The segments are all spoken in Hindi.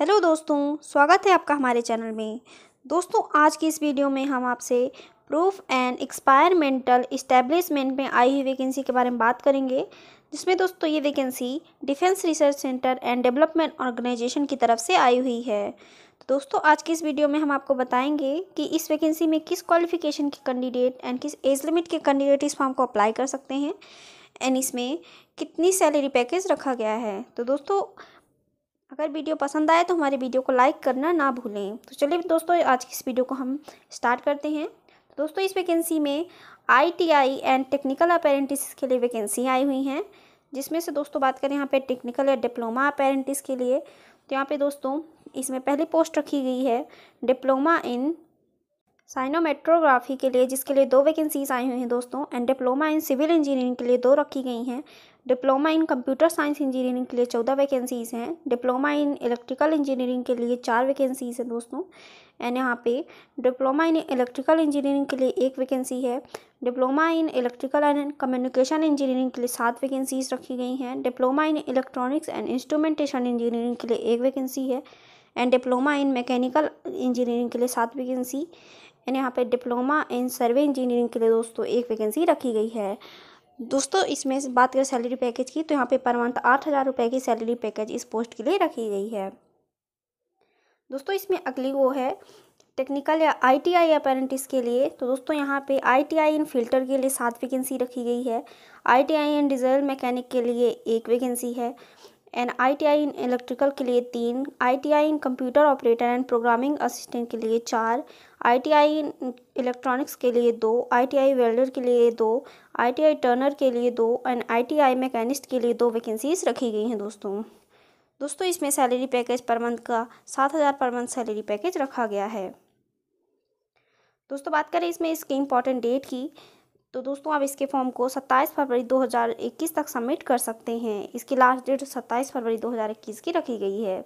हेलो दोस्तों स्वागत है आपका हमारे चैनल में दोस्तों आज की इस वीडियो में हम आपसे प्रूफ एंड एक्सपायरमेंटल इस्टेब्लिशमेंट में आई हुई वैकेंसी के बारे में बात करेंगे जिसमें दोस्तों ये vacancy defence research centre and development organisation की तरफ से आई हुई है तो दोस्तों आज की इस वीडियो में हम आपको बताएंगे कि इस वैकेंसी में किस क्वालिफिकेशन के कैंडिडेट एंड किस एज लिमिट के कैंडिडेट इस फॉर्म को अप्लाई कर सकते हैं एंड इसमें कितनी सैलरी पैकेज रखा गया है तो दोस्तों अगर वीडियो पसंद आए तो हमारे वीडियो को लाइक करना ना भूलें तो चलिए दोस्तों आज की इस वीडियो को हम स्टार्ट करते हैं तो दोस्तों इस वैकेंसी में आईटीआई एंड टेक्निकल अपेरेंटिस के लिए वैकेंसी आई हुई हैं जिसमें से दोस्तों बात करें यहाँ पे टेक्निकल या डिप्लोमा अपेरेंटिस के लिए तो यहाँ पे दोस्तों इसमें पहली पोस्ट रखी गई है डिप्लोमा इन साइनोमेट्रोग्राफी के लिए जिसके लिए दो वैकेंसीज आई हुई हैं दोस्तों and diploma in civil engineering के लिए दो रखी गई हैं diploma in computer science engineering के लिए चौदह वैकेंसीज़ हैं डिप्लोमा इन इलेक्ट्रिकल इंजीनियरिंग के लिए चार वैकेंसीज़ हैं दोस्तों एंड यहाँ पे डिप्लोमा इन इलेक्ट्रिकल इंजीनियरिंग के लिए एक वैकेंसी है diploma in electrical and communication engineering के लिए सात वैकेंसीज रखी गई हैं diploma in electronics and instrumentation engineering के लिए एक वैकेंसी है and diploma in mechanical engineering के लिए सात वैकेंसी एंड यहाँ पे डिप्लोमा इन सर्वे इंजीनियरिंग के लिए दोस्तों एक वैकेंसी रखी गई है दोस्तों इसमें बात करें सैलरी पैकेज की तो यहाँ पे पर मंथ आठ हज़ार रुपये की सैलरी पैकेज इस पोस्ट के लिए रखी गई है दोस्तों इसमें अगली वो है टेक्निकल या आईटीआई या के लिए तो दोस्तों यहाँ पे आईटीआई इन फिल्टर के लिए सात वैकेंसी रखी गई है आईटीआई इन डीजल मैकेनिक के लिए एक वैकेंसी है एंड आईटीआई इन इलेक्ट्रिकल के लिए तीन ITI in computer operator and programming assistant के लिए चार आईटीआई इलेक्ट्रॉनिक्स के लिए दो आईटीआई वेल्डर के लिए दो आईटीआई टर्नर के लिए दो एंड आईटीआई मैकेनिस्ट के लिए दो वैकेंसीज रखी गई हैं दोस्तों दोस्तों इसमें सैलरी पैकेज पर मंथ का सात हज़ार पर मंथ सैलरी पैकेज रखा गया है दोस्तों बात करें इसमें इसके इम्पॉर्टेंट डेट की तो दोस्तों आप इसके फॉर्म को सत्ताईस फरवरी दो तक सबमिट कर सकते हैं इसकी लास्ट डेट सत्ताईस फरवरी दो की रखी गई है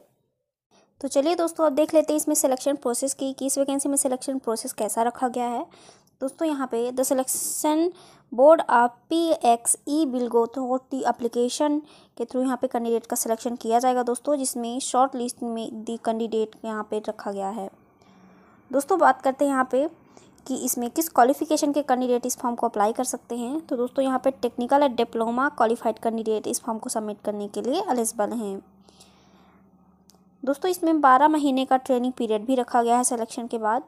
तो चलिए दोस्तों अब देख लेते हैं इसमें सिलेक्शन प्रोसेस की किस वैकेंसी में सिलेक्शन प्रोसेस कैसा रखा गया है दोस्तों यहाँ पे the selection board of P X E bill go थ्रोटी अप्लीकेशन के थ्रू यहाँ पे कैंडिडेट का सिलेक्शन किया जाएगा दोस्तों जिसमें शॉर्ट लिस्ट में दी कैंडिडेट यहाँ पे रखा गया है दोस्तों बात करते हैं यहाँ पे कि इसमें किस क्वालिफिकेशन के कैंडिडेट इस फॉर्म को अप्लाई कर सकते हैं तो दोस्तों यहाँ पे technical and diploma qualified candidate इस फॉर्म को सबमिट करने के लिए एलिजिबल हैं दोस्तों इसमें बारह महीने का ट्रेनिंग पीरियड भी रखा गया है सिलेक्शन के बाद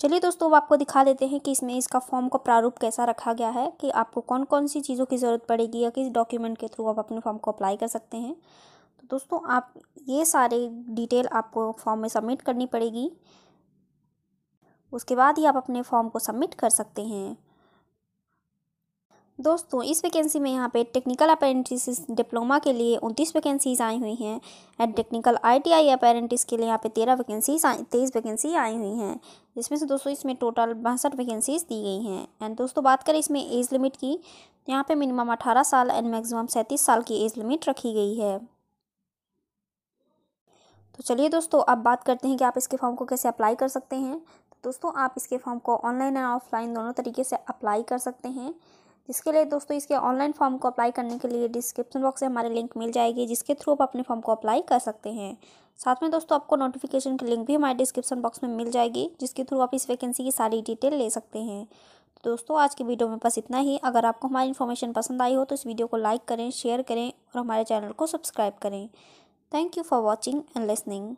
चलिए दोस्तों अब आपको दिखा देते हैं कि इसमें इसका फॉर्म का प्रारूप कैसा रखा गया है कि आपको कौन कौन सी चीज़ों की ज़रूरत पड़ेगी या किस डॉक्यूमेंट के थ्रू आप अपने फॉर्म को अप्लाई कर सकते हैं तो दोस्तों आप ये सारे डिटेल आपको फॉर्म में सबमिट करनी पड़ेगी उसके बाद ही आप अपने फॉर्म को सबमिट कर सकते हैं दोस्तों इस वैकेंसी में यहाँ पे टेक्निकल अपेरेंटिस डिप्लोमा के लिए उनतीस वैकेंसीज आई हुई हैं एंड टेक्निकल आईटीआई अपेरेंटिस के लिए यहाँ पे तेरह वैकेंसीज तेईस वैकेंसी आई हुई हैं जिसमें से दोस्तों इसमें टोटल बासठ वैकेंसीज दी गई हैं एंड दोस्तों बात करें इसमें एज लिमिट की तो यहाँ पर मिनिमम अठारह साल एंड मैगजिमम सैंतीस साल की एज लिमिट रखी गई है तो चलिए दोस्तों अब बात करते हैं कि आप इसके फॉर्म को कैसे अप्लाई कर सकते हैं दोस्तों आप इसके फॉर्म को ऑनलाइन एंड ऑफलाइन दोनों तरीके से अप्लाई कर सकते हैं इसके लिए दोस्तों इसके ऑनलाइन फॉर्म को अप्लाई करने के लिए डिस्क्रिप्शन बॉक्स से हमारे लिंक मिल जाएगी जिसके थ्रू आप अपने फॉर्म को अप्लाई कर सकते हैं साथ में दोस्तों आपको नोटिफिकेशन की लिंक भी हमारे डिस्क्रिप्शन बॉक्स में मिल जाएगी जिसके थ्रू आप इस वैकेंसी की सारी डिटेल ले सकते हैं दोस्तों आज की वीडियो में बस इतना ही अगर आपको हमारी इन्फॉर्मेशन पसंद आई हो तो इस वीडियो को लाइक करें शेयर करें और हमारे चैनल को सब्सक्राइब करें thank you for watching and listening